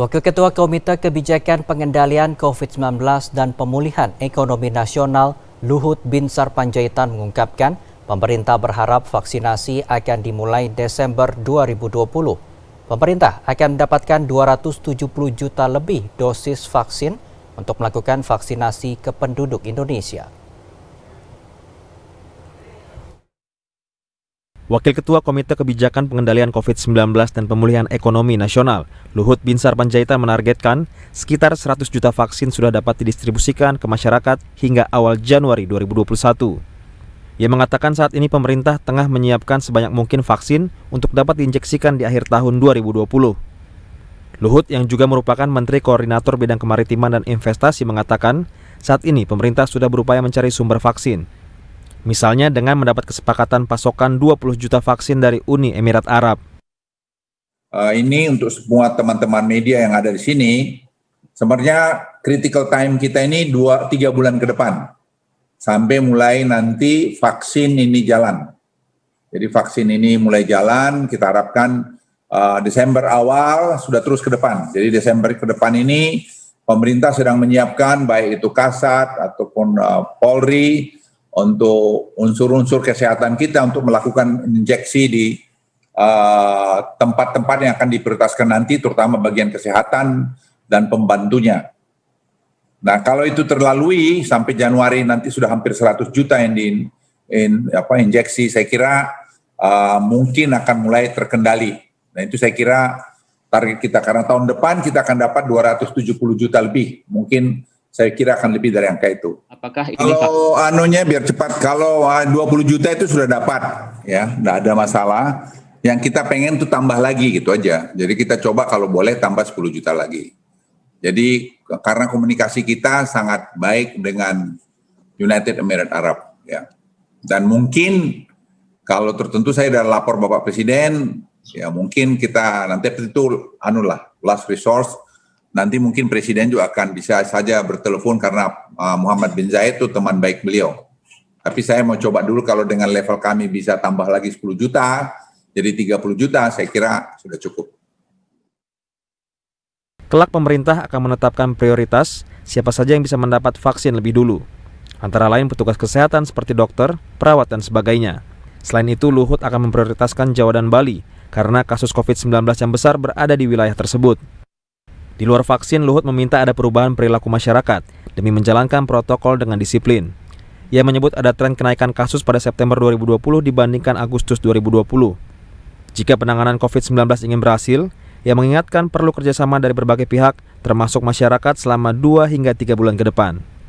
Wakil Ketua Komite Kebijakan Pengendalian COVID-19 dan Pemulihan Ekonomi Nasional Luhut Binsar Panjaitan mengungkapkan pemerintah berharap vaksinasi akan dimulai Desember 2020. Pemerintah akan mendapatkan 270 juta lebih dosis vaksin untuk melakukan vaksinasi ke penduduk Indonesia. Wakil Ketua Komite Kebijakan Pengendalian COVID-19 dan Pemulihan Ekonomi Nasional, Luhut Binsar Panjaitan menargetkan sekitar 100 juta vaksin sudah dapat didistribusikan ke masyarakat hingga awal Januari 2021. Ia mengatakan saat ini pemerintah tengah menyiapkan sebanyak mungkin vaksin untuk dapat diinjeksikan di akhir tahun 2020. Luhut yang juga merupakan Menteri Koordinator Bidang Kemaritiman dan Investasi mengatakan, saat ini pemerintah sudah berupaya mencari sumber vaksin, misalnya dengan mendapat kesepakatan pasokan 20 juta vaksin dari Uni Emirat Arab. Uh, ini untuk semua teman-teman media yang ada di sini, sebenarnya critical time kita ini 2 3 bulan ke depan. Sampai mulai nanti vaksin ini jalan. Jadi vaksin ini mulai jalan, kita harapkan uh, Desember awal sudah terus ke depan. Jadi Desember ke depan ini pemerintah sedang menyiapkan baik itu Kasat ataupun uh, Polri untuk unsur-unsur kesehatan kita untuk melakukan injeksi di eh, tempat-tempat uh, yang akan diprioritaskan nanti, terutama bagian kesehatan dan pembantunya. Nah, kalau itu terlalui sampai Januari nanti sudah hampir 100 juta yang di in, apa, injeksi, saya kira uh, mungkin akan mulai terkendali. Nah, itu saya kira target kita karena tahun depan kita akan dapat 270 juta lebih. Mungkin saya kira akan lebih dari angka itu. Apakah ini kalau anunya biar cepat kalau 20 ah, juta itu sudah dapat ya, tidak ada masalah. Yang kita pengen tuh tambah lagi gitu aja. Jadi kita coba kalau boleh tambah 10 juta lagi. Jadi karena komunikasi kita sangat baik dengan United Emirates Arab ya. Dan mungkin kalau tertentu saya sudah lapor Bapak Presiden ya mungkin kita nanti itu anulah last resource nanti mungkin presiden juga akan bisa saja bertelepon karena uh, Muhammad bin Zaid itu teman baik beliau. Tapi saya mau coba dulu kalau dengan level kami bisa tambah lagi 10 juta, jadi 30 juta saya kira sudah cukup. Kelak pemerintah akan menetapkan prioritas siapa saja yang bisa mendapat vaksin lebih dulu. Antara lain petugas kesehatan seperti dokter, perawat, dan sebagainya. Selain itu, Luhut akan memprioritaskan Jawa dan Bali karena kasus COVID-19 yang besar berada di wilayah tersebut. Di luar vaksin, Luhut meminta ada perubahan perilaku masyarakat demi menjalankan protokol dengan disiplin. Ia menyebut ada tren kenaikan kasus pada September 2020 dibandingkan Agustus 2020. Jika penanganan COVID-19 ingin berhasil, ia mengingatkan perlu kerjasama dari berbagai pihak, termasuk masyarakat selama 2 hingga 3 bulan ke depan.